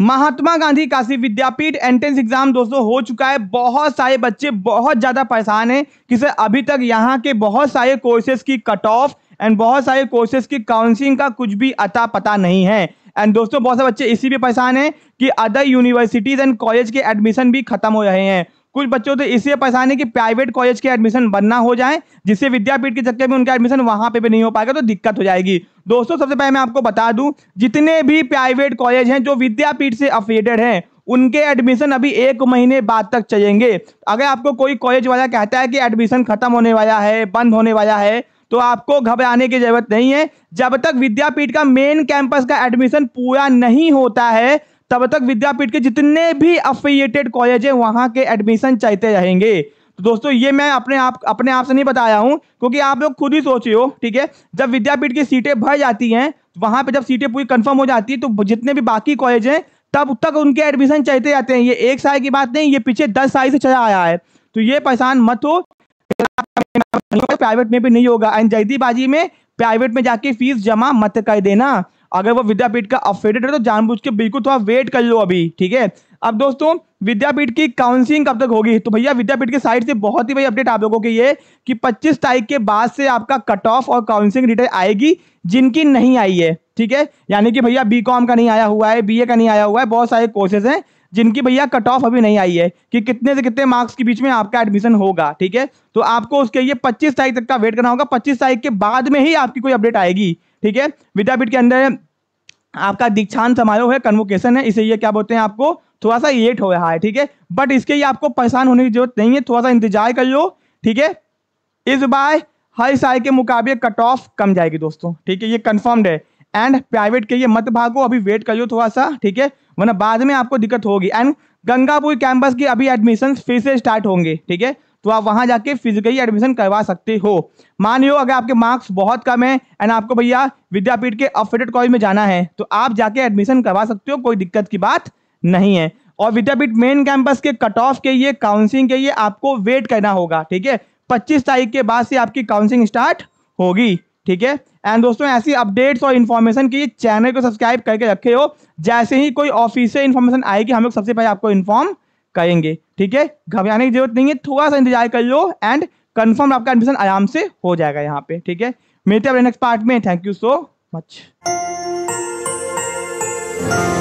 महात्मा Gandhi Kashi Vidyapith entrance exam दोस्तों हो चुका है बहुत सारे बच्चे बहुत ज़्यादा परेशान हैं कि सर अभी तक यहाँ के बहुत सारे कोर्सेज की कट ऑफ एंड बहुत सारे कोर्सेज की काउंसिलिंग का कुछ भी अता पता नहीं है एंड दोस्तों बहुत सारे बच्चे इसी भी परेशान हैं कि अदर यूनिवर्सिटीज़ एंड कॉलेज के एडमिशन भी खत्म हो रहे हैं कुछ बच्चों तो इसलिए परेशान है कि प्राइवेट कॉलेज के एडमिशन बनना हो जाए जिससे विद्यापीठ के चक्कर में उनका एडमिशन वहां पे भी नहीं हो पाएगा तो दिक्कत हो जाएगी दोस्तों सबसे पहले मैं आपको बता दूं जितने भी प्राइवेट कॉलेज हैं जो विद्यापीठ से अफिलेटेड हैं उनके एडमिशन अभी एक महीने बाद तक चलेंगे अगर आपको कोई कॉलेज वाला कहता है कि एडमिशन खत्म होने वाला है बंद होने वाला है तो आपको घबराने की जरूरत नहीं है जब तक विद्यापीठ का मेन कैंपस का एडमिशन पूरा नहीं होता है तब तक विद्यापीठ के जितने भी अफिलियेटेड कॉलेज है वहां के एडमिशन चाहते रहेंगे तो दोस्तों ये मैं अपने आप अपने आप से नहीं बताया हूँ क्योंकि आप लोग खुद ही सोचे हो ठीक है जब विद्यापीठ की सीटें भर जाती हैं वहां पे जब सीटें पूरी कंफर्म हो जाती है तो जितने भी बाकी कॉलेज हैं तब तक उनके एडमिशन चलते जाते हैं ये एक साल की बात नहीं ये पीछे दस साल से चला आया है तो ये परेशान मत हो प्राइवेट में भी नहीं होगा एंड जल्दीबाजी में प्राइवेट में जाके फीस जमा मत कर देना अगर वो विद्यापीठ का अफेडेड है तो जानबूझ के बिल्कुल थोड़ा वेट कर लो अभी ठीक है अब दोस्तों विद्यापीठ की काउंसिलिंग कब तक होगी तो भैया विद्यापीठ के साइड से बहुत ही भाई अपडेट आप लोगों के ये कि 25 तारीख के बाद से आपका कट ऑफ और काउंसिलिंग रिटर्न आएगी जिनकी नहीं आई है ठीक है यानी कि भैया बी कॉम का नहीं आया हुआ है बी ए का नहीं आया हुआ है बहुत सारे कोर्सेज हैं जिनकी भैया कट ऑफ अभी नहीं आई है कि कितने से कितने मार्क्स के बीच में आपका एडमिशन होगा ठीक है तो आपको उसके लिए 25 तारीख तक का वेट करना होगा 25 तारीख के बाद में ही आपकी कोई अपडेट आएगी ठीक है विद्यापीठ के अंदर आपका दीक्षांत समारोह है कन्वोकेशन है इसे ये क्या बोलते हैं आपको थोड़ा सा लेट हो रहा है ठीक है बट इसके लिए आपको परेशान होने की जरूरत नहीं है थोड़ा सा इंतजार कर लो ठीक है इस बार हर साल के मुकाबले कट ऑफ कम जाएगी दोस्तों ठीक है ये कन्फर्म्ड है एंड प्राइवेट के लिए मत भागो अभी वेट करियो थोड़ा सा ठीक है वरना बाद में आपको दिक्कत होगी एंड गंगापुर कैंपस की अभी एडमिशन फिर से स्टार्ट होंगे ठीक है तो आप वहां जाके फिजिकली एडमिशन करवा सकते हो मान लो अगर आपके मार्क्स बहुत कम है एंड आपको भैया विद्यापीठ के अपडेटेड कॉलेज में जाना है तो आप जाके एडमिशन करवा सकते हो कोई दिक्कत की बात नहीं है और विद्यापीठ मेन कैंपस के कट ऑफ के लिए काउंसिलिंग के लिए आपको वेट करना होगा ठीक है पच्चीस तारीख के बाद से आपकी काउंसिलिंग स्टार्ट होगी ठीक है एंड दोस्तों ऐसी अपडेट्स और इन्फॉर्मेशन की चैनल को सब्सक्राइब करके रखे हो जैसे ही कोई ऑफिशियल इन्फॉर्मेशन आएगी हम लोग सबसे पहले आपको इन्फॉर्म करेंगे ठीक है घबराने की जरूरत नहीं है थोड़ा सा इंतजार कर लो एंड कंफर्म आपका एडमिशन आराम से हो जाएगा यहाँ पे ठीक है मिलते हैं नेक्स्ट पार्ट में थैंक यू सो मच